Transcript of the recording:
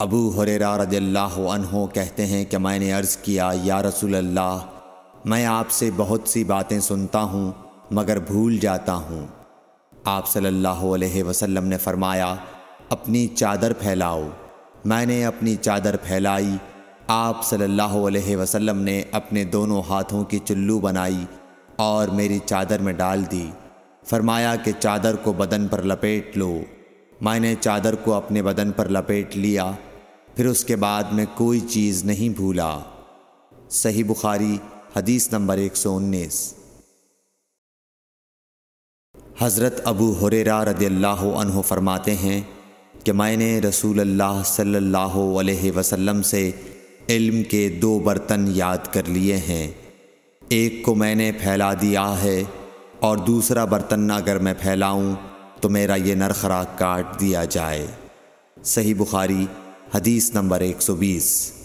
अबू हुरेरा रज़ल्लाहु कहते हैं कि मैंने अर्ज़ किया या रसूल अल्लाह मैं आपसे बहुत सी बातें सुनता हूँ मगर भूल जाता हूँ आप सल्लल्लाहु अलैहि वसल्लम ने फरमाया अपनी चादर फैलाओ मैंने अपनी चादर फैलाई आप सल्लल्लाहु अलैहि वसल्लम ने अपने दोनों हाथों की चुल्लू बनाई और मेरी चादर में डाल दी फरमाया कि चादर को बदन पर लपेट लो मैंने चादर को अपने बदन पर लपेट लिया फिर उसके बाद मैं कोई चीज़ नहीं भूला सही बुखारी हदीस नंबर एक सौ उन्नीस हज़रत अबू हुरेरा रदियल्लाहु अन्हु फरमाते हैं कि मैंने रसूल अल्लाह सल्लल्लाहु अलैहि वसल्लम से इल्म के दो बर्तन याद कर लिए हैं एक को मैंने फैला दिया है और दूसरा बर्तन अगर मैं फैलाऊं तो मेरा ये नरखरा काट दिया जाए सही बुखारी हदीस नंबर 120